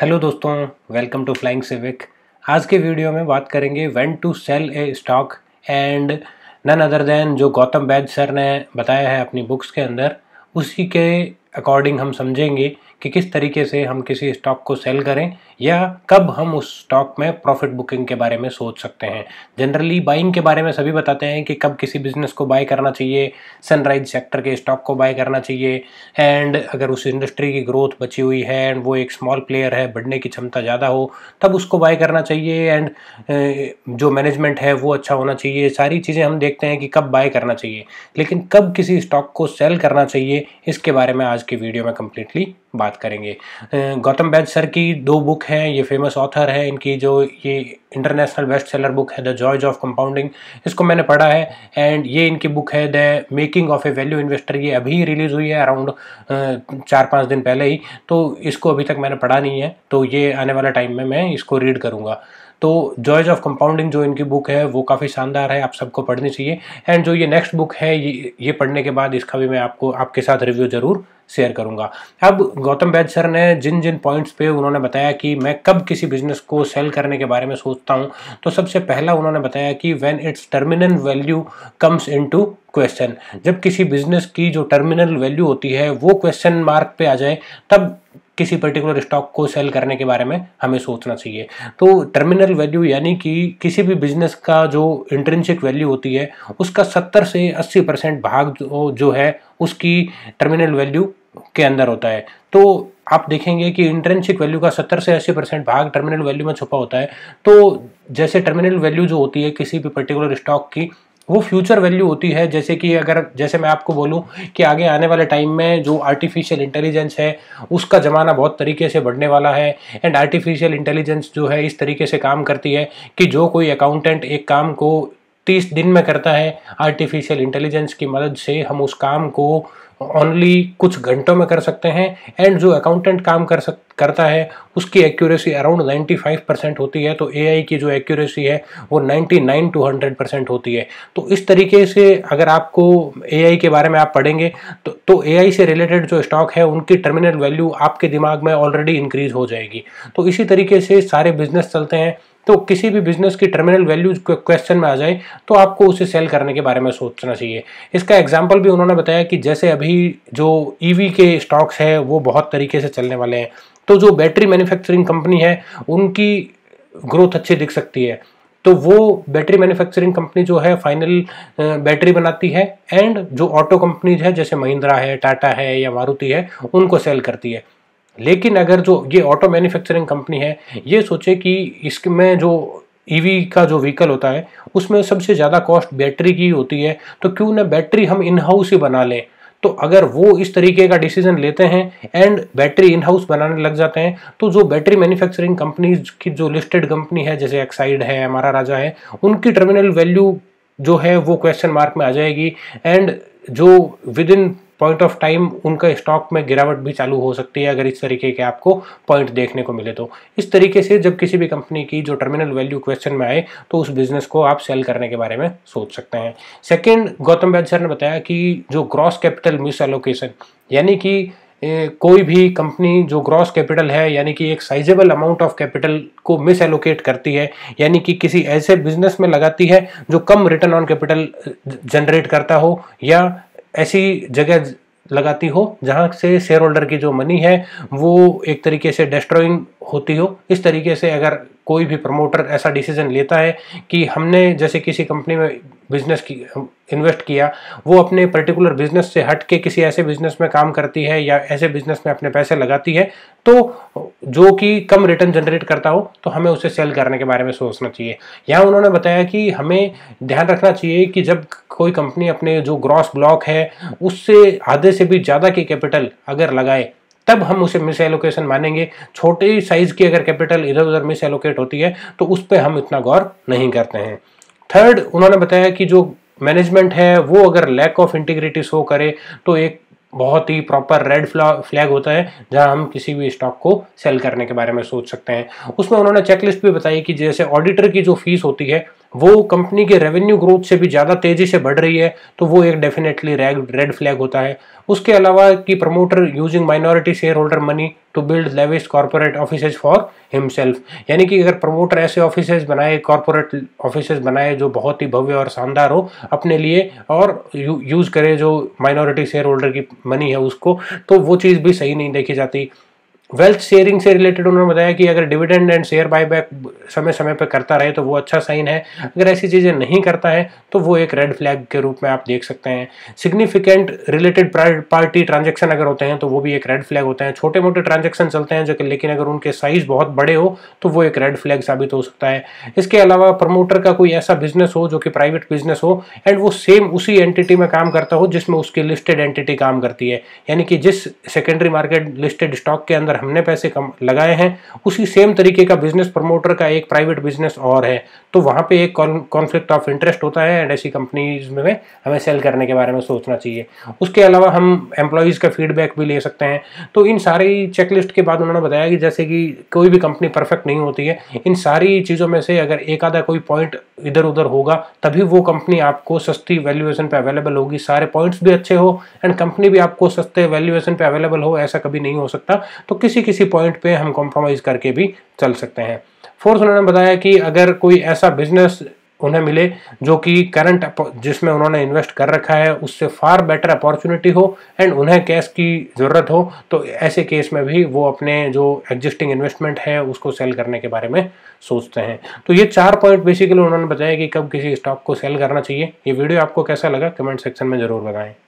hello दोस्तों welcome to flying civic आज के वीडियो में बात करेंगे when to sell a stock and none other than जो गौतम बैद सर ने बताया है अपनी बुक्स के अंदर उसी के अकॉर्डिंग हम समझेंगे कि किस तरीके से हम किसी स्टॉक को सेल करें या कब हम उस स्टॉक में प्रॉफिट बुकिंग के बारे में सोच सकते हैं जनरली बाइंग के बारे में सभी बताते हैं कि कब किसी बिजनेस को बाय करना चाहिए सनराइज सेक्टर के स्टॉक को बाय करना चाहिए एंड अगर उस इंडस्ट्री की ग्रोथ बची हुई है एंड वो एक स्मॉल प्लेयर है बढ़ने की क्षमता ज़्यादा हो तब उसको बाय करना चाहिए एंड जो मैनेजमेंट है वो अच्छा होना चाहिए सारी चीज़ें हम देखते हैं कि कब बाय करना चाहिए लेकिन कब किसी स्टॉक को सेल करना चाहिए इसके बारे में आज की वीडियो में कम्प्लीटली बात करेंगे गौतम बैद सर की दो बुक हैं ये फेमस ऑथर हैं इनकी जो ये इंटरनेशनल बेस्ट सेलर बुक है द जॉयज ऑफ कंपाउंडिंग इसको मैंने पढ़ा है एंड ये इनकी बुक है the making of a value investor ये अभी रिलीज़ हुई है अराउंड चार पाँच दिन पहले ही तो इसको अभी तक मैंने पढ़ा नहीं है तो ये आने वाला टाइम में मैं इसको रीड करूँगा तो जॉयज ऑफ कंपाउंडिंग जो इनकी बुक है वो काफ़ी शानदार है आप सबको पढ़नी चाहिए एंड जो ये नेक्स्ट बुक है ये ये पढ़ने के बाद इसका भी मैं आपको आपके साथ रिव्यू ज़रूर शेयर करूंगा अब गौतम बैद सर ने जिन जिन पॉइंट्स पे उन्होंने बताया कि मैं कब किसी बिजनेस को सेल करने के बारे में सोचता हूँ तो सबसे पहला उन्होंने बताया कि when its terminal value comes in question जब किसी बिजनेस की जो टर्मिनल वैल्यू होती है वो क्वेश्चन मार्क पे आ जाए तब किसी पर्टिकुलर स्टॉक को सेल करने के बारे में हमें सोचना चाहिए तो टर्मिनल वैल्यू यानी कि किसी भी बिजनेस का जो इंटरनशिक वैल्यू होती है उसका सत्तर से अस्सी परसेंट भाग जो, जो है उसकी टर्मिनल वैल्यू के अंदर होता है तो आप देखेंगे कि इंटरनशिक वैल्यू का 70 से 80 परसेंट भाग टर्मिनल वैल्यू में छुपा होता है तो जैसे टर्मिनल वैल्यू जो होती है किसी भी पर्टिकुलर स्टॉक की वो फ्यूचर वैल्यू होती है जैसे कि अगर जैसे मैं आपको बोलूं कि आगे आने वाले टाइम में जो आर्टिफिशियल इंटेलिजेंस है उसका ज़माना बहुत तरीके से बढ़ने वाला है एंड आर्टिफिशियल इंटेलिजेंस जो है इस तरीके से काम करती है कि जो कोई अकाउंटेंट एक काम को तीस दिन में करता है आर्टिफिशियल इंटेलिजेंस की मदद से हम उस काम को ओनली कुछ घंटों में कर सकते हैं एंड जो अकाउंटेंट काम कर सक करता है उसकी एक्यूरेसी अराउंड 95 परसेंट होती है तो एआई की जो एक्यूरेसी है वो 99 टू हंड्रेड परसेंट होती है तो इस तरीके से अगर आपको एआई के बारे में आप पढ़ेंगे तो तो एआई से रिलेटेड जो स्टॉक है उनकी टर्मिनल वैल्यू आपके दिमाग में ऑलरेडी इंक्रीज हो जाएगी तो इसी तरीके से सारे बिजनेस चलते हैं तो किसी भी बिजनेस की टर्मिनल वैल्यू क्वेश्चन में आ जाए तो आपको उसे सेल करने के बारे में सोचना चाहिए इसका एग्जाम्पल भी उन्होंने बताया कि जैसे अभी जो ईवी e के स्टॉक्स हैं वो बहुत तरीके से चलने वाले हैं तो जो बैटरी मैन्युफैक्चरिंग कंपनी है उनकी ग्रोथ अच्छी दिख सकती है तो वो बैटरी मैन्युफैक्चरिंग कंपनी जो है फाइनल बैटरी बनाती है एंड जो ऑटो कंपनीज है जैसे महिंद्रा है टाटा है या मारुति है उनको सेल करती है लेकिन अगर जो ये ऑटो मैन्युफैक्चरिंग कंपनी है ये सोचे कि इसमें जो ईवी e का जो व्हीकल होता है उसमें सबसे ज़्यादा कॉस्ट बैटरी की होती है तो क्यों ना बैटरी हम इन हाउस ही बना लें तो अगर वो इस तरीके का डिसीजन लेते हैं एंड बैटरी इन हाउस बनाने लग जाते हैं तो जो बैटरी मैन्युफैक्चरिंग कंपनीज की जो लिस्टेड कंपनी है जैसे एक्साइड है हमारा राजा है उनकी टर्मिनल वैल्यू जो है वो क्वेश्चन मार्क में आ जाएगी एंड जो within point of time उनका स्टॉक में गिरावट भी चालू हो सकती है अगर इस तरीके के आपको पॉइंट देखने को मिले तो इस तरीके से जब किसी भी कंपनी की जो टर्मिनल वैल्यू क्वेश्चन में आए तो उस बिजनेस को आप सेल करने के बारे में सोच सकते हैं सेकेंड गौतम बैद सर ने बताया कि जो ग्रॉस कैपिटल मिस एलोकेशन यानी कि कोई भी कंपनी जो ग्रॉस कैपिटल है यानी कि एक साइजेबल अमाउंट ऑफ कैपिटल को मिस एलोकेट करती है यानी कि किसी ऐसे बिजनेस में लगाती है जो कम रिटर्न ऑन कैपिटल जनरेट करता हो या ऐसी जगह लगाती हो जहाँ से शेयर होल्डर की जो मनी है वो एक तरीके से डिस्ट्रॉइंग होती हो इस तरीके से अगर कोई भी प्रमोटर ऐसा डिसीजन लेता है कि हमने जैसे किसी कंपनी में बिजनेस की इन्वेस्ट किया वो अपने पर्टिकुलर बिजनेस से हट के किसी ऐसे बिजनेस में काम करती है या ऐसे बिजनेस में अपने पैसे लगाती है तो जो कि कम रिटर्न जनरेट करता हो तो हमें उसे सेल करने के बारे में सोचना चाहिए यहाँ उन्होंने बताया कि हमें ध्यान रखना चाहिए कि जब कोई कंपनी अपने जो ग्रॉस ब्लॉक है उससे आधे से भी ज़्यादा की कैपिटल अगर लगाए तब हम उसे मिस एलोकेशन मानेंगे छोटे साइज की अगर कैपिटल इधर उधर मिस एलोकेट होती है तो उस पर हम इतना गौर नहीं करते हैं थर्ड उन्होंने बताया कि जो मैनेजमेंट है वो अगर लैक ऑफ इंटीग्रिटी शो करे तो एक बहुत ही प्रॉपर रेड फ्लैग होता है जहां हम किसी भी स्टॉक को सेल करने के बारे में सोच सकते हैं उसमें उन्होंने चेकलिस्ट भी बताई कि जैसे ऑडिटर की जो फीस होती है वो कंपनी के रेवेन्यू ग्रोथ से भी ज़्यादा तेज़ी से बढ़ रही है तो वो एक डेफिनेटली रेड फ्लैग होता है उसके अलावा कि promoter using minority shareholder money to build lavish corporate offices for himself यानी कि अगर प्रमोटर ऐसे ऑफिसेज बनाए कॉरपोरेट ऑफिसेज बनाए जो बहुत ही भव्य और शानदार हो अपने लिए और यूज़ करे जो माइनॉरिटी शेयर होल्डर की मनी है उसको तो वो चीज़ भी सही नहीं देखी जाती वेल्थ शेयरिंग से रिलेटेड उन्होंने बताया कि अगर डिविडेंड एंड शेयर बायबैक समय समय पर करता रहे तो वो अच्छा साइन है अगर ऐसी चीज़ें नहीं करता है तो वो एक रेड फ्लैग के रूप में आप देख सकते हैं सिग्निफिकेंट रिलेटेड पार्टी ट्रांजेक्शन अगर होते हैं तो वो भी एक रेड फ्लैग होते हैं छोटे मोटे ट्रांजेक्शन चलते हैं जो कि लेकिन अगर उनके साइज बहुत बड़े हो तो वो एक रेड फ्लैग साबित हो सकता है इसके अलावा प्रमोटर का कोई ऐसा बिजनेस हो जो कि प्राइवेट बिजनेस हो एंड वो सेम उसी एंटिटी में काम करता हो जिसमें उसकी लिस्टेड एंटिटी काम करती है यानी कि जिस सेकेंडरी मार्केट लिस्टेड स्टॉक के अंदर अगर हमने पैसे कम लगाए हैं उसी सेम तरीके का बिजनेस प्रमोटर का एक प्राइवेट बिजनेस और है तो वहाँ पे एक कॉन्फ्लिक्ट ऑफ इंटरेस्ट होता है एंड ऐसी कंपनीज में हमें सेल करने के बारे में सोचना चाहिए उसके अलावा हम एम्प्लॉयज़ का फीडबैक भी ले सकते हैं तो इन सारी चेकलिस्ट के बाद उन्होंने बताया कि जैसे कि कोई भी कंपनी परफेक्ट नहीं होती है इन सारी चीज़ों में से अगर एक आधा कोई पॉइंट इधर उधर होगा तभी वो कंपनी आपको सस्ती वैल्यूएशन पे अवेलेबल होगी सारे पॉइंट्स भी अच्छे हो एंड कंपनी भी आपको सस्ते वैल्यूएशन पे अवेलेबल हो ऐसा कभी नहीं हो सकता तो किसी किसी पॉइंट पे हम कॉम्प्रोमाइज़ करके भी चल सकते हैं फोर्थ उन्होंने बताया कि अगर कोई ऐसा बिजनेस उन्हें मिले जो कि करंट जिसमें उन्होंने इन्वेस्ट कर रखा है उससे फार बेटर अपॉर्चुनिटी हो एंड उन्हें कैश की ज़रूरत हो तो ऐसे केस में भी वो अपने जो एग्जिस्टिंग इन्वेस्टमेंट है उसको सेल करने के बारे में सोचते हैं तो ये चार पॉइंट बेसिकली उन्होंने बताया कि कब किसी स्टॉक को सेल करना चाहिए ये वीडियो आपको कैसा लगा कमेंट सेक्शन में ज़रूर बताएं